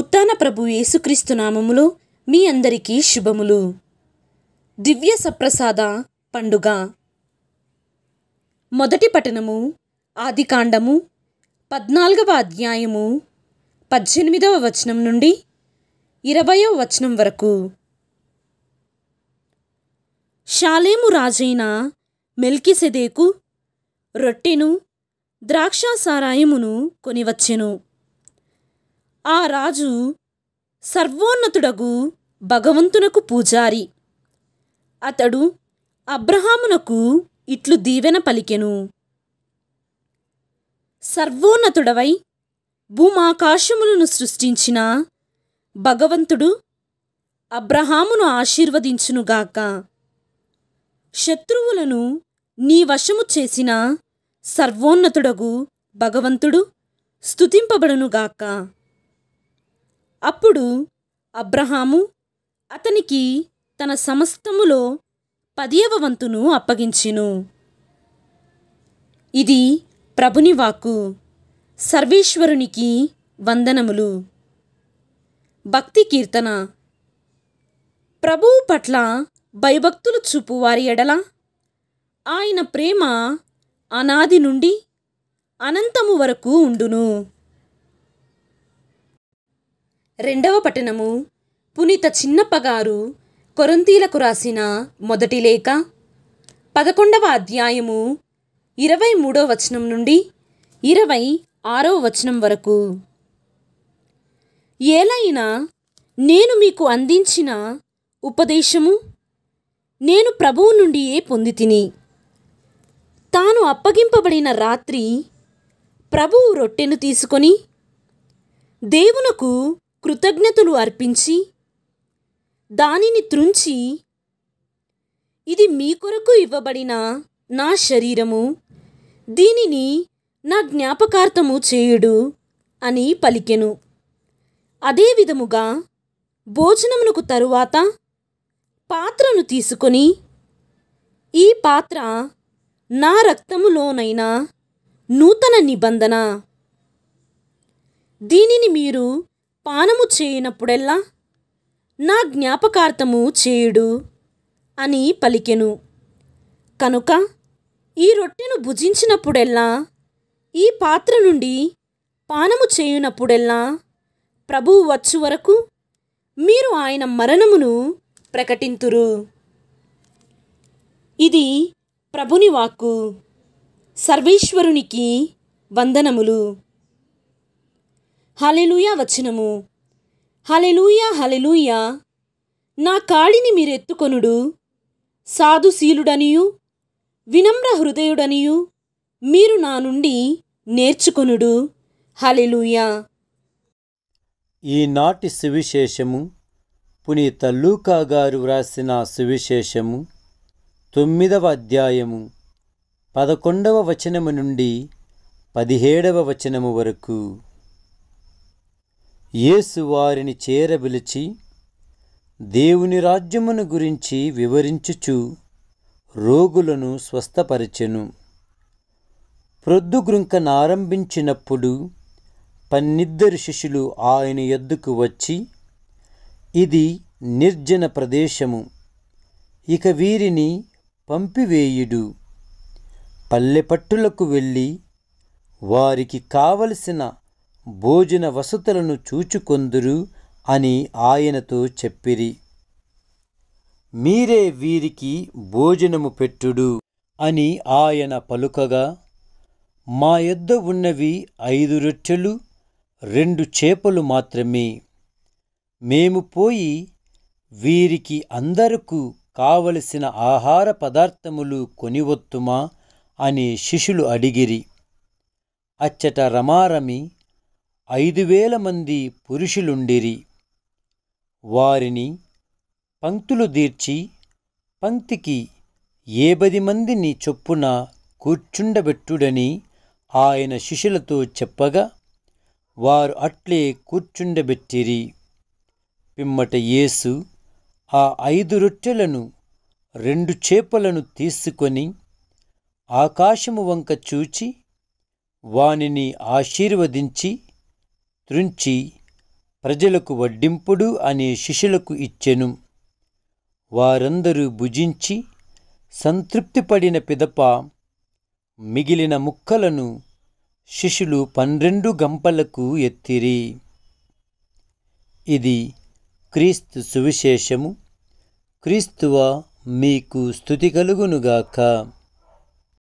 ఉత్తాన ప్రభు యేసుక్రీస్తు నామములో మీ అందరికీ శుభములు దివ్య సప్రసాద పండుగ మొదటి పఠనము ఆదికాండము పద్నాలుగవ అధ్యాయము పద్దెనిమిదవ వచనం నుండి ఇరవయవ వచనం వరకు షాలేము రాజైన మెల్కిసెదేకు రొట్టెను ద్రాక్షాసారాయమును కొనివచ్చెను ఆ రాజు సర్వోన్నతుడగు భగవంతునకు పూజారి అతడు అబ్రహామునకు ఇట్లు దీవెన పలికెను సర్వోన్నతుడవై భూమాకాశములను సృష్టించిన భగవంతుడు అబ్రహామును ఆశీర్వదించునుగాక శత్రువులను నీ వశము చేసిన సర్వోన్నతుడగు భగవంతుడు స్తుతింపబడునుగాక అప్పుడు అబ్రహాము అతనికి తన సమస్తములో పదియవ వంతును అప్పగించిను ఇది ప్రభుని వాక్కు సర్వేశ్వరునికి వందనములు భక్తి కీర్తన ప్రభువు పట్ల భయభక్తులు చూపు వారి ఎడల ఆయన ప్రేమ అనాది నుండి అనంతము వరకు ఉండును రెండవ పట్టణము పునీత చిన్నప్పగారు కొరంతీలకు రాసిన మొదటి లేఖ పదకొండవ అధ్యాయము ఇరవై మూడవ వచనం నుండి ఇరవై ఆరవ వచనం వరకు ఏలైనా నేను మీకు అందించిన ఉపదేశము నేను ప్రభువు నుండియే పొంది తిని తాను అప్పగింపబడిన రాత్రి ప్రభువు రొట్టెను తీసుకొని దేవునకు కృతజ్ఞతలు అర్పించి దానిని త్రుంచి ఇది మీ కొరకు ఇవ్వబడిన నా శరీరము దీనిని నా జ్ఞాపకార్థము చేయుడు అని పలికెను అదే విధముగా భోజనమునకు తరువాత పాత్రను తీసుకొని ఈ పాత్ర నా రక్తములోనైన నూతన నిబంధన దీనిని మీరు పానము చేయనప్పుడెల్లా నా జ్ఞాపకార్థము చేయుడు అని పలికెను కనుక ఈ రొట్టెను భుజించినప్పుడెల్లా ఈ పాత్ర నుండి పానము చేయునప్పుడెల్లా ప్రభువు వచ్చు వరకు మీరు ఆయన మరణమును ప్రకటింతురు ఇది ప్రభుని వాక్కు సర్వేశ్వరునికి వందనములు హలెలుయా వచనము హలెలుయా హలెలుయా నా కాడిని మీరెత్తుకొనుడు సాధుశీలుడనియు వినమ్ర హృదయుడనియు మీరు నా నుండి నేర్చుకొనుడు హలెలుయా ఈనాటి సువిశేషము పునీత లూకా గారు వ్రాసిన సువిశేషము తొమ్మిదవ అధ్యాయము పదకొండవ వచనము నుండి పదిహేడవ వచనము వరకు యేసు వారిని చేరబిలిచి దేవుని రాజ్యమును గురించి వివరించుచు రోగులను స్వస్థపరచెను ప్రొద్దుగ్రుంకనారంభించినప్పుడు పన్నిద్దరు శిష్యులు ఆయన ఎద్దుకు వచ్చి ఇది నిర్జన ప్రదేశము ఇక వీరిని పంపివేయుడు పల్లెపట్టులకు వెళ్ళి వారికి కావలసిన భోజన వసతులను చూచుకొందురు అని ఆయనతో చెప్పిరి మీరే వీరికి భోజనము పెట్టుడు అని ఆయన పలుకగా మా యొద్ద ఉన్నవి ఐదు రొట్టెలు రెండు చేపలు మాత్రమే మేము పోయి వీరికి అందరకు కావలసిన ఆహార పదార్థములు కొనివొత్తుమా అని శిష్యులు అడిగిరి అచ్చట రమారమి ఐదు వేల మంది పురుషులుండిరి వారిని పంక్తులు దీర్చి పంక్తికి ఏ పది మందిని చొప్పున కూర్చుండబెట్టుడని ఆయన శిష్యులతో చెప్పగా వారు అట్లే కూర్చుండబెట్టిరి పిమ్మట యేసు ఆ ఐదు రొట్టెలను రెండు చేపలను తీసుకొని ఆకాశము వంక చూచి వానిని ఆశీర్వదించి త్రుంచి ప్రజలకు వడ్డింపుడు అనే శిష్యులకు ఇచ్చెను వారందరూ భుజించి సంతృప్తిపడిన పిదప మిగిలిన ముక్కలను శిష్యులు పన్నెండు గంపలకు ఎత్తిరి ఇది క్రీస్తు సువిశేషము క్రీస్తువ మీకు స్థుతి కలుగునుగాక